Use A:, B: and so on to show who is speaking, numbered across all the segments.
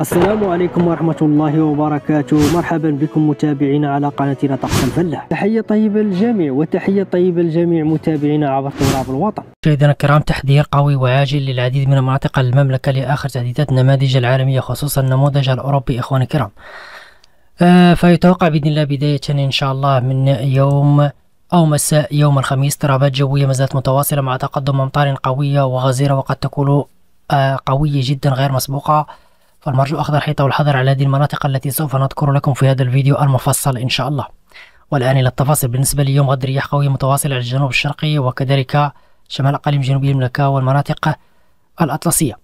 A: السلام عليكم ورحمة الله وبركاته مرحبا بكم متابعينا على قناتنا طقس الفلاح تحية طيبة للجميع وتحية طيبة للجميع متابعينا عبر تراب الوطن مشاهدينا الكرام تحذير قوي وعاجل للعديد من مناطق المملكة لآخر تهديدات النماذج العالمية خصوصا النموذج الأوروبي إخواني الكرام آه فيتوقع بإذن الله بداية إن شاء الله من يوم أو مساء يوم الخميس اضطرابات جوية مازالت متواصلة مع تقدم أمطار قوية وغزيرة وقد تكون آه قوية جدا غير مسبوقة فالمرجو أخذ الحيطة والحذر على هذه المناطق التي سوف نذكر لكم في هذا الفيديو المفصل إن شاء الله والآن إلى التفاصيل بالنسبة ليوم غد رياح قوية متواصلة على الجنوب الشرقي وكذلك شمال أقاليم جنوب المملكة والمناطق الأطلسية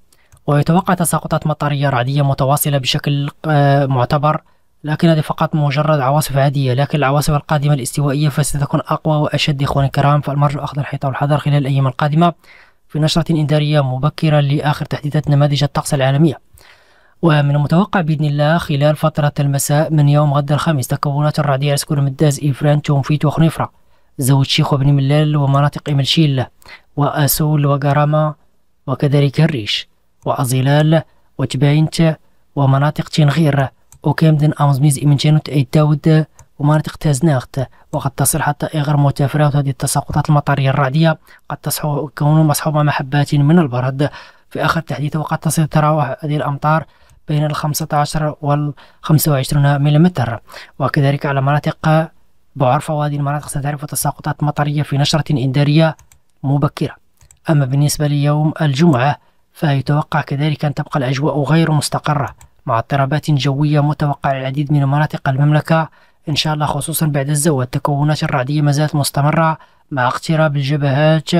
A: ويتوقع تساقطات مطرية رعدية متواصلة بشكل آه، معتبر لكن هذه فقط مجرد عواصف عادية لكن العواصف القادمة الاستوائية فستكون أقوى وأشد إخواني الكرام فالمرجو أخذ الحيطة والحذر خلال الأيام القادمة في نشرة إنذارية مبكرة لآخر تحديثات نماذج الطقس العالمية ومن المتوقع بإذن الله خلال فترة المساء من يوم غد الخميس تكونات الرعدية سكون مداز إفران تونفيت وخنفرة زوج شيخ وبن ملال ومناطق إملشيلة وأسول وقرامة وكذلك الريش وأزيلال وتباينت ومناطق تنغير وكامدن أمزميز إمنشانوت أيتاود ومناطق تازناخت وقد تصل حتى إغر متفرات هذه التساقطات المطرية الرعدية قد تصحو كون مصحوبة محبات من البرد في آخر تحديث وقد تصل تراوح هذه الأمطار بين ال 15 وال 25 ملم وكذلك على مناطق بعرفة وهذه المناطق ستعرف تساقطات مطرية في نشرة إنذارية مبكرة أما بالنسبة ليوم الجمعة فيتوقع كذلك أن تبقى الأجواء غير مستقرة مع اضطرابات جوية متوقعة للعديد من مناطق المملكة إن شاء الله خصوصا بعد الزوال والتكونات الرعدية ما زالت مستمرة مع اقتراب الجبهات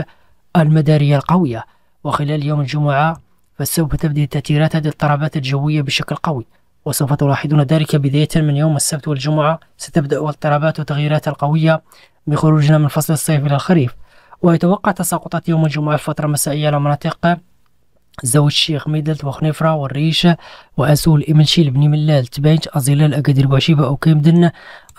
A: المدارية القوية وخلال يوم الجمعة فسوف تبدي تأثيرات هذه الاضطرابات الجوية بشكل قوي وسوف تلاحظون ذلك بداية من يوم السبت والجمعة ستبدأ الاضطرابات والتغييرات القوية بخروجنا من فصل الصيف إلى الخريف ويتوقع تساقطات يوم الجمعة في المسائية على مناطق زوج الشيخ ميدلت وخنيفرة والريشة وأسول إمنشيل بني ملال تبانج أزيلال أكادير بوشيبة أو كيمدن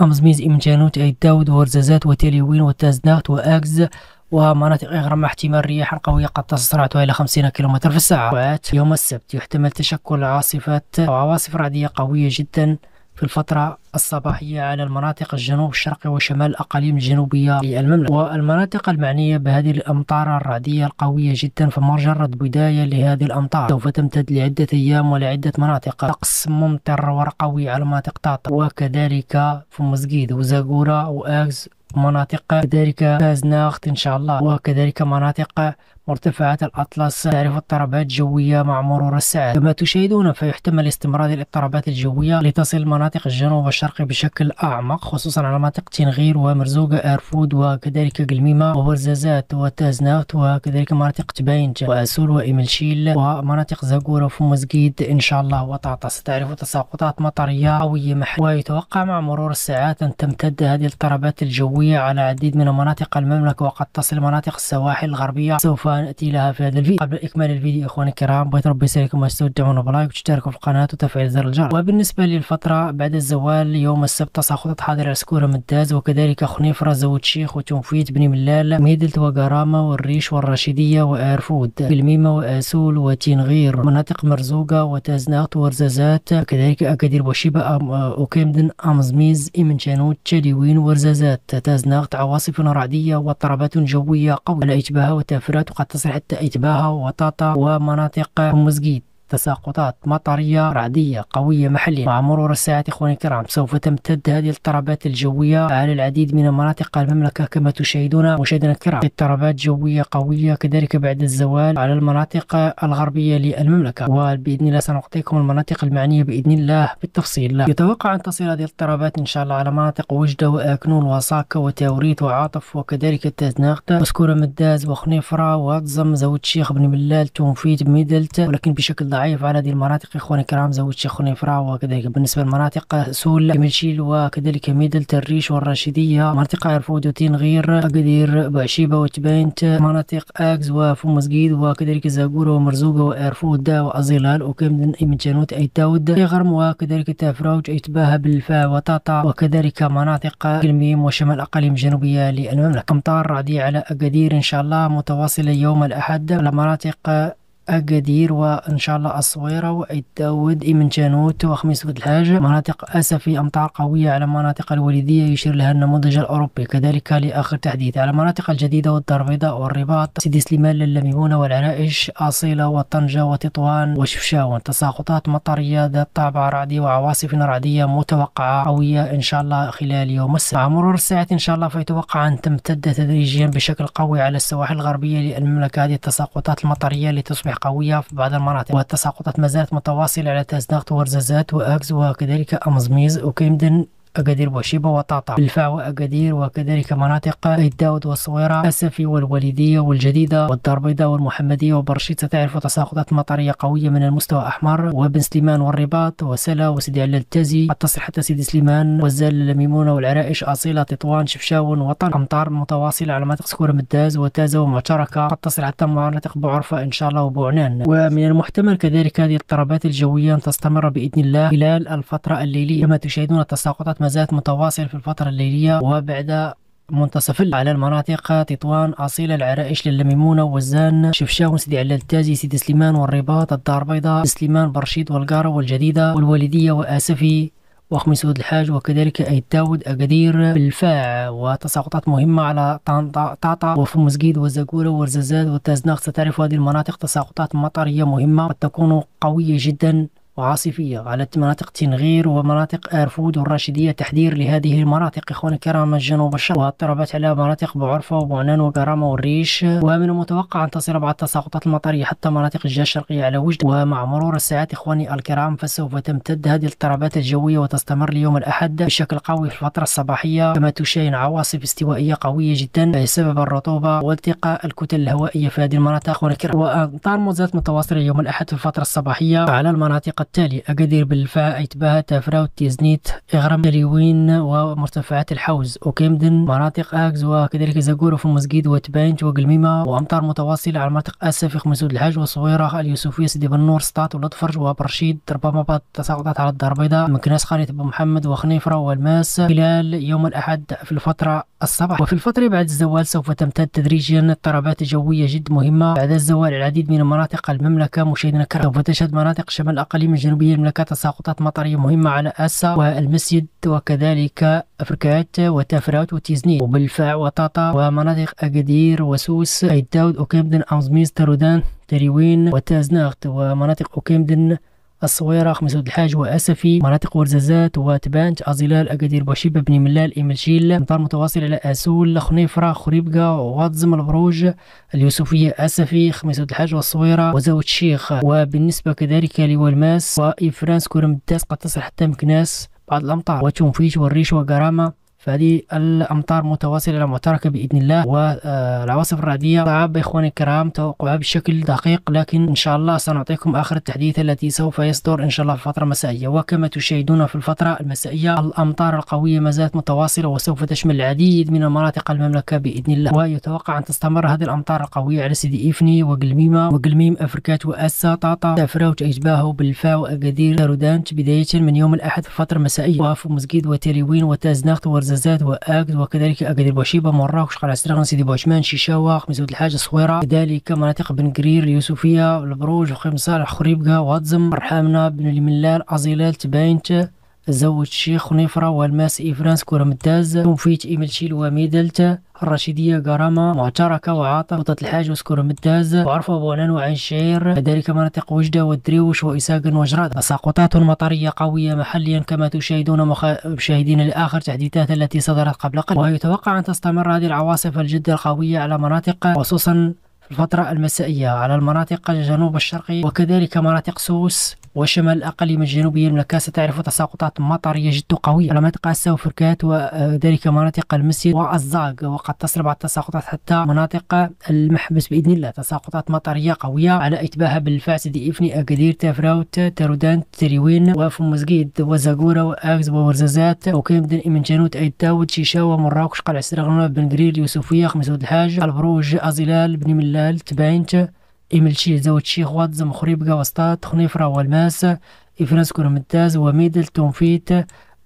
A: أمزميز إمنجانوت أي داود ورزازات وتيليوين وتازنات وأكز ومناطق يغرم احتمال رياح قوية قد تصل سرعتها إلى 50 كم في الساعة يوم السبت يحتمل تشكل عاصفة أو عواصف رعدية قوية جدا في الفترة الصباحية على المناطق الجنوب الشرقي وشمال الأقاليم الجنوبية للمملكة والمناطق المعنية بهذه الأمطار الرعدية القوية جدا فمجرد بداية لهذه الأمطار سوف تمتد لعدة أيام ولعدة مناطق طقس ممطر ورقوي على مناطق طاطا وكذلك في مزقيد وزاقورة وآكس مناطق كذلك فازناخت إن شاء الله وكذلك مناطق مرتفعات الأطلس تعرف اضطرابات جوية مع مرور الساعات كما تشاهدون فيحتمل استمرار الاضطرابات الجوية لتصل مناطق الجنوب والشرقي بشكل أعمق خصوصا على مناطق تنغير ومرزوقة أرفود وكذلك قلميمة وبرزازات وتازنات وكذلك مناطق تباينج وأسول وإملشيل ومناطق زاقورة وفمزقيد إن شاء الله وطاطا ستعرف تساقطات مطرية قوية محلية ويتوقع مع مرور الساعات أن تمتد هذه الاضطرابات الجوية على عديد من مناطق المملكة وقد تصل مناطق السواحل الغربية سوف نأتي لها في هذا الفيديو قبل إكمال الفيديو إخواني الكرام بغيت ربي يسهلكم واسود بلايك وتشتركوا في القناة وتفعيل زر الجرس وبالنسبة للفترة بعد الزوال يوم السبت تساقطت حاضر عسكورة مداز وكذلك خنيفرة زود شيخ وتنفيت بني ملال ميدلت وقرامة والريش والرشيدية وآرفود بالميمة وآسول وتينغير مناطق مرزوقة وتازنات ورزازات كذلك أكادير بوشيبة أم وكامدن أمزميز إمنشانوت تشاليوين ورزازات تازنات عواصف رعدية واضطرابات جوية قوية على إشباه وتافرات وقد تصل حتى إجباها وطاطا ومناطق مزقيد تساقطات مطرية رعدية قوية محلية مع مرور الساعات إخواني الكرام سوف تمتد هذه الاضطرابات الجوية على العديد من مناطق المملكة كما تشاهدون مشاهدينا الكرام اضطرابات جوية قوية كذلك بعد الزوال على المناطق الغربية للمملكة وبإذن الله سنعطيكم المناطق المعنية بإذن الله بالتفصيل يتوقع أن تصل هذه الاضطرابات إن شاء الله على مناطق وجدة وأكنون وصاكة وتوريت وعاطف وكذلك تازناغتا مسكورة مداز وخنيفرة واتزم زوج شيخ بن بلال تونفيت ميدلت ولكن بشكل ضعيف ضعيف على هذه المناطق اخواني الكرام زود شيخ فرع وكذلك بالنسبه للمناطق سول كمشيل وكذلك ميدل تريش والرشيديه منطقه عرفود غير قدير بعشيبه وتبينت مناطق اكس وفومزقيد وكذلك زاقوره ومرزوقه وعرفود وازيلال وكمدن من جنوت اي داود غرم وكذلك تافروج اتباها بالفا وطاطا وكذلك مناطق كلميم وشمال اقاليم جنوبيه للمملكه امطار رعديه على اكادير ان شاء الله متواصله يوم الاحد على مناطق أكادير وإن شاء الله الصويرة وإيد إمن جانوت وخميس ود الحاج مناطق أسفي أمطار قوية على مناطق الوليدية يشير لها النموذج الأوروبي كذلك لآخر تحديث على مناطق الجديدة والدار البيضاء والرباط سيدي سليمان للميمونة والعرائش أصيلة وطنجة وتطوان وشفشاون تساقطات مطرية ذات طابع رعدي وعواصف رعدية متوقعة قوية إن شاء الله خلال يوم السبت مع مرور الساعة إن شاء الله فيتوقع أن تمتد تدريجيا بشكل قوي على السواحل الغربية للمملكة هذه التساقطات المطرية لتصبح قوية في بعض المناطق والتساقطات ما زالت متواصلة على تازداغت ورزازات وأكز وكذلك أمزميز وكيمدن أكادير بوشيبة وطاطا بالفاع وأكادير وكذلك مناطق الداود والصويرة أسفي والوالدية والجديدة والدار البيضاء والمحمدية وبرشيد ستعرف تساقطات مطرية قوية من المستوى الأحمر وبن سليمان والرباط وسلا وسيدي علال التازي تصل حتى سيدي سليمان والزال الميمونة والعرائش أصيلة تطوان شفشاون وطن أمطار متواصلة على مناطق سكورة مداز وتازة ومعتركة قد تصل حتى مناطق بوعرفة إن شاء الله وبوعنان ومن المحتمل كذلك هذه الاضطرابات الجوية أن تستمر بإذن الله خلال الفترة الليلية كما تشاهدون التساقطات غزات متواصل في الفترة الليلية وبعد منتصف الليل على المناطق تطوان أصيل العرائش للميمونة وزان شفشاون سيدي علال التازي سيدي سليمان والرباط الدار البيضاء سليمان برشيد والقارة والجديدة والوالدية وآسفي وخمسود الحاج وكذلك أي داود أقدير بالفاع وتساقطات مهمة على طنطا وفم مسجد والزقورة والززاد وتازناخ ستعرف هذه المناطق تساقطات مطرية مهمة قد تكون قوية جدا وعاصفية على مناطق تنغير ومناطق أرفود والراشدية تحذير لهذه المناطق إخواني الكرام الجنوب الشرق واضطرابات على مناطق بعرفة وبعنان وكرامة والريش ومن المتوقع أن تصل بعض التساقطات المطرية حتى مناطق الجهة الشرقية على وجد ومع مرور الساعات إخواني الكرام فسوف تمتد هذه الاضطرابات الجوية وتستمر ليوم الأحد بشكل قوي في الفترة الصباحية كما تشاهد عواصف استوائية قوية جدا بسبب الرطوبة والتقاء الكتل الهوائية في هذه المناطق إخواني الكرام وأمطار موجات متواصلة يوم الأحد في الفترة الصباحية على المناطق التالي أقدر بالفاء إتباه تافراوت تيزنيت إغرم ريوين ومرتفعات الحوز وكيمدن مناطق آكز وكذلك زقورة في المسجد وتباينت وقلميمة وأمطار متواصلة على مناطق في مسود الحاج وصويرة اليوسفية سيدي بنور سطات ولطفرج وبرشيد ربما بعض تساقطات على الدار البيضاء مكناس خريطة بن محمد وخنيفرة والماس خلال يوم الأحد في الفترة الصباح وفي الفترة بعد الزوال سوف تمتد تدريجيا اضطرابات جوية جد مهمة بعد الزوال العديد من مناطق المملكة مشاهدينا الكرام سوف تشهد مناطق شمال الأقاليم الجنوبية المملكة تساقطات مطرية مهمة على أسا والمسجد وكذلك أفركات وتافرات وتيزني وبلفاع وطاطا ومناطق أكادير وسوس أيداود أوكيمدن أنزميز ترودان تريوين وتازناغت ومناطق أوكيمدن الصويرة خمسة الحاج وأسفي مناطق ورزازات وتبانت أزيلال أكادير بوشيبة بني ملال إملشيل مطار متواصل إلى أسول خنيفرة خريبكة واتزم البروج اليوسفية أسفي خمسة الحاج والصويرة وزاوة الشيخ وبالنسبة كذلك لوالماس وإفرانس كورم الداس قد تصل حتى مكناس بعض الأمطار وتنفيش والريش وكرامة فهذه الامطار متواصله الى معتركه باذن الله والعواصف آه، الرعديه صعب اخواني الكرام توقعها بشكل دقيق لكن ان شاء الله سنعطيكم اخر التحديث التي سوف يصدر ان شاء الله في فتره مسائيه وكما تشاهدون في الفتره المسائيه الامطار القويه ما زالت متواصله وسوف تشمل العديد من مناطق المملكه باذن الله ويتوقع ان تستمر هذه الامطار القويه على سيدي افني وقلميمه وقلميم افركات واسا طاطا تفراوت اجباه بالفا واكادير رودانت بدايه من يوم الاحد في الفتره المسائيه وفي مسجد وتريوين وتازناخت ورز زازات وآكد وكذلك اكد بوشيبة مراكش قلعة سرغن سيدي بوشمان شيشاوة ود الحاج صويرة كذلك مناطق بن قرير اليوسفية البروج وخيم صالح خريبقة وهضم رحامنا بن الملال أزيلال تباينت زوج الشيخ نيفرا والماس إفرانس كورمتاز ومفيت إيميل شيل وميدلت الرشيدية غرامة معتركة وعاطة وطة الحاج وسكور مداز وعرفة بولان وعين شعير كذلك مناطق وجدة والدريوش وإساق وجراد تساقطات مطرية قوية محليا كما تشاهدون مشاهدين الآخر تحديثات التي صدرت قبل قليل ويتوقع أن تستمر هذه العواصف الجدة القوية على مناطق خصوصا الفترة المسائية على المناطق الجنوب الشرقي وكذلك مناطق سوس وشمال الأقاليم الجنوبية المملكة ستعرف تساقطات مطرية جد قوية على مناطق السوفركات وذلك مناطق المسجد والزاق وقد تصل بعض التساقطات حتى مناطق المحبس بإذن الله تساقطات مطرية قوية على إتباعها دي إفني أكادير تافراوت تارودانت تريوين وفمزقيد وزاكورا وأكز وورزازات وكيمدن إمن جانوت اي داود شيشاوة مراكش قلع بن بنقرير اليوسفية خمسود الحاج البروج أزلال بن ملا نال تباينت إملشي زود شيخ واتزم خريبقة وسطات خنيفرة والماس إفراس كورمتاز وميدل تونفيت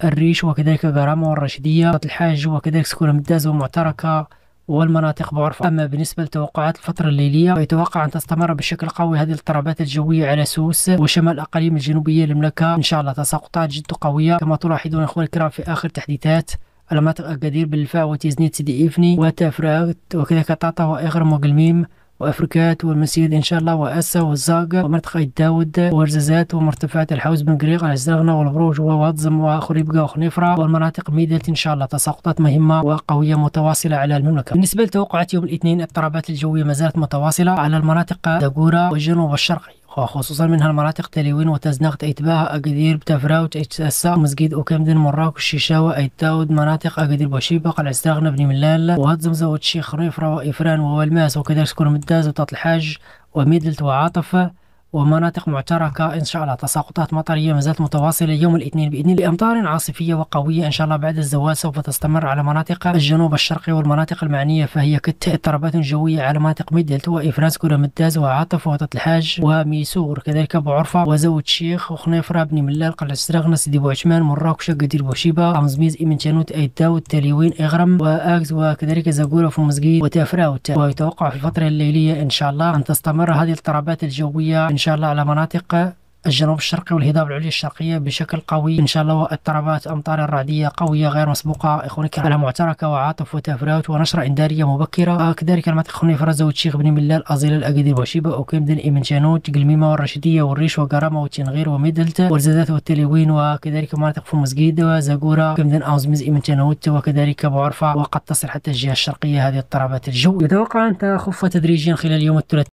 A: الريش وكذلك غرامة والرشدية الحاج وكذلك سكورمتاز ومعتركة والمناطق بعرفة أما بالنسبة لتوقعات الفترة الليلية يتوقع أن تستمر بشكل قوي هذه الاضطرابات الجوية على سوس وشمال الأقاليم الجنوبية للمملكة إن شاء الله تساقطات جد قوية كما تلاحظون إخواني الكرام في آخر تحديثات المناطق أكادير بالفاء وتيزنيت سيدي إفني وتافراغت وكذلك طاطا وإغرم وقلميم وأفريكات والمسيد إن شاء الله وأسا وزاق ومنطقه داود ورزازات ومرتفعات الحوز بن قريق الزغنة والبروج وواتزم وخريبقة وخنيفرة والمناطق ميدلت إن شاء الله تساقطات مهمة وقوية متواصلة على المملكة بالنسبة لتوقعات يوم الاثنين الاضطرابات الجوية ما زالت متواصلة على المناطق داقورة والجنوب الشرقي وخصوصا منها المناطق تليوين وتزنقت أتباع أقدير بتفراوت إتسع مسجد وكمدن مراكش شيشاوة أيتاود مناطق أقدير بوشيبة قلع استغنى بن ملال وهتزمزة وتشيخ ريفرا وإفران وولماس وكذلك سكون مداز وتطلحاج وميدلت وعاطفة ومناطق معتركة إن شاء الله تساقطات مطرية ما زالت متواصلة يوم الاثنين بإذن الله أمطار عاصفية وقوية إن شاء الله بعد الزوال سوف تستمر على مناطق الجنوب الشرقي والمناطق المعنية فهي كت اضطرابات جوية على مناطق ميدلت وإفرازكو مداز وعاطف وطة الحاج وميسور كذلك أبو عرفة وزوج شيخ وخنيفرة بن ملال قلعة سرغنس سيدي عثمان مراكش قدير بوشيبة أمزميز إمن تانوت أيداود تاليوين إغرم وأكز وكذلك زاقورة فمزقيد وتافراوت ويتوقع في الفترة الليلية إن شاء الله أن تستمر هذه الاضطرابات الجوية إن شاء الله على مناطق الجنوب الشرقي والهضاب العليا الشرقية بشكل قوي إن شاء الله واضطرابات أمطار الرعدية قوية غير مسبوقة إخواني على معتركة وعاطف وتفراوت ونشرة إنذارية مبكرة آه، كذلك المناطق إخواني فرزة والشيخ بن ملال أزيل الأكادير وشيبة وكيمدن إيمن شانوت قلميمة والرشيدية والريش وقرامة وتنغير وميدلت والزادات والتلوين وكذلك مناطق فمسقيد وزاقورة كيمدن أوزمز إيمن شانوت وكذلك بعرفة وقد تصل حتى الجهة الشرقية هذه اضطرابات الجو يتوقع أن تخف تدريجيا خلال يوم الثلاثاء